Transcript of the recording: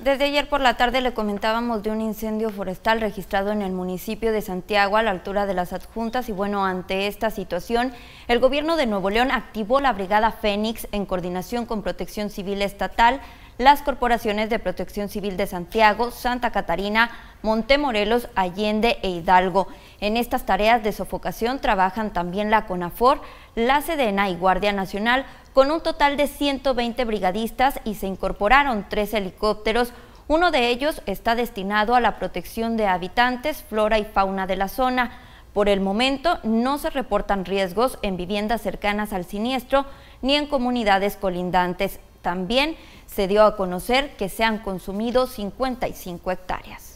Desde ayer por la tarde le comentábamos de un incendio forestal registrado en el municipio de Santiago a la altura de las adjuntas y bueno, ante esta situación, el gobierno de Nuevo León activó la Brigada Fénix en coordinación con Protección Civil Estatal, las corporaciones de Protección Civil de Santiago, Santa Catarina, Montemorelos, Allende e Hidalgo. En estas tareas de sofocación trabajan también la CONAFOR, la SEDENA y Guardia Nacional, con un total de 120 brigadistas y se incorporaron tres helicópteros. Uno de ellos está destinado a la protección de habitantes, flora y fauna de la zona. Por el momento no se reportan riesgos en viviendas cercanas al siniestro ni en comunidades colindantes. También se dio a conocer que se han consumido 55 hectáreas.